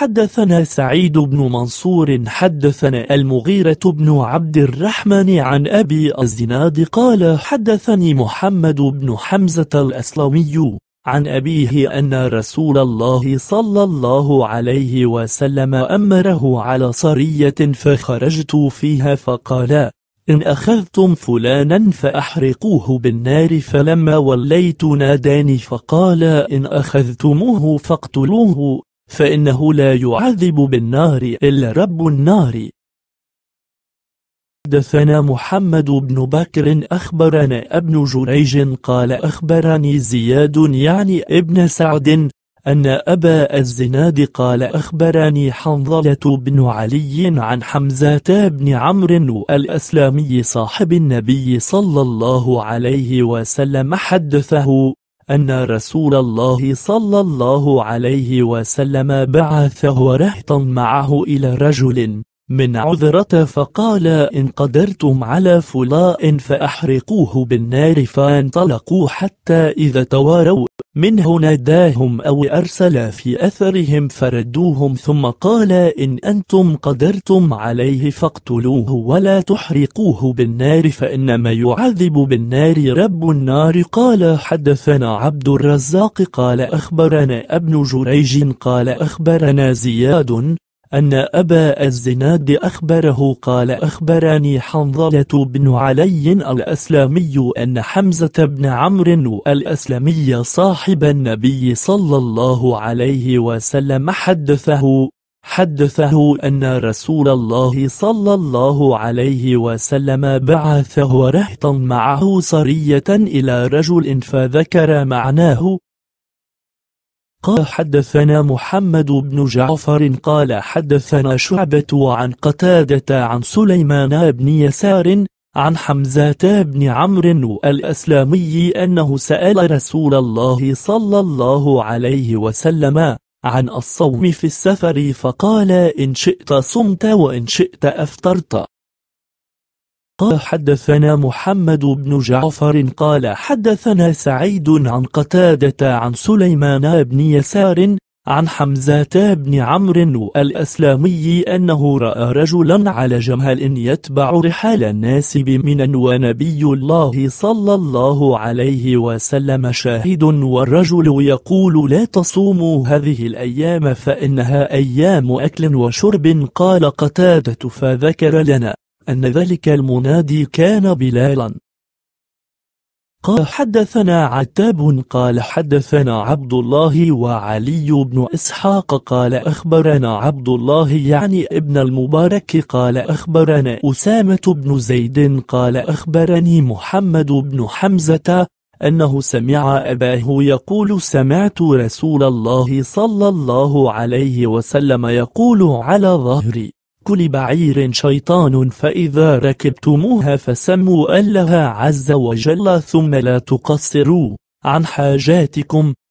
حدثنا سعيد بن منصور حدثنا المغيرة بن عبد الرحمن عن أبي الزناد قال حدثني محمد بن حمزة الأسلامي عن أبيه أن رسول الله صلى الله عليه وسلم أمره على صرية فخرجت فيها فقال إن أخذتم فلانا فأحرقوه بالنار فلما وليت ناداني فقال إن أخذتموه فاقتلوه فإنه لا يعذب بالنار إلا رب النار حدثنا محمد بن بكر أخبرنا ابن جريج قال أخبرني زياد يعني ابن سعد أن أبا الزناد قال أخبرني حنظلة بن علي عن حمزة بن عمرو الأسلامي صاحب النبي صلى الله عليه وسلم حدثه أن رسول الله صلى الله عليه وسلم بعثه رهطا معه إلى رجل من عذرة فقال إن قدرتم على فلاء فأحرقوه بالنار فانطلقوا حتى إذا تواروا من هنا داهم أو أرسل في أثرهم فردوهم ثم قال إن أنتم قدرتم عليه فاقتلوه ولا تحرقوه بالنار فإنما يعذب بالنار رب النار قال حدثنا عبد الرزاق قال أخبرنا ابن جريج قال أخبرنا زياد أن أبا الزناد أخبره قال أخبرني حنظلة بن علي الأسلامي أن حمزة بن عمرو الأسلمي صاحب النبي صلى الله عليه وسلم حدثه حدثه أن رسول الله صلى الله عليه وسلم بعثه رهطا معه صرية إلى رجل فذكر معناه قال حدثنا محمد بن جعفر قال حدثنا شعبة عن قتادة عن سليمان بن يسار عن حمزة بن عمرو الأسلامي أنه سأل رسول الله صلى الله عليه وسلم عن الصوم في السفر فقال إن شئت صمت وإن شئت أفطرت قال حدثنا محمد بن جعفر قال حدثنا سعيد عن قتادة عن سليمان بن يسار عن حمزة بن عمرو الأسلامي أنه رأى رجلا على جمل يتبع رحال الناس بمنا ونبي الله صلى الله عليه وسلم شاهد والرجل يقول لا تصوموا هذه الأيام فإنها أيام أكل وشرب قال قتادة فذكر لنا أن ذلك المنادي كان بلالا قال حدثنا عتاب قال حدثنا عبد الله وعلي بن إسحاق قال أخبرنا عبد الله يعني ابن المبارك قال أخبرنا أسامة بن زيد قال أخبرني محمد بن حمزة أنه سمع أباه يقول سمعت رسول الله صلى الله عليه وسلم يقول على ظهري كل بعير شيطان فإذا ركبتموها فسموا لها عز وجل ثم لا تقصروا عن حاجاتكم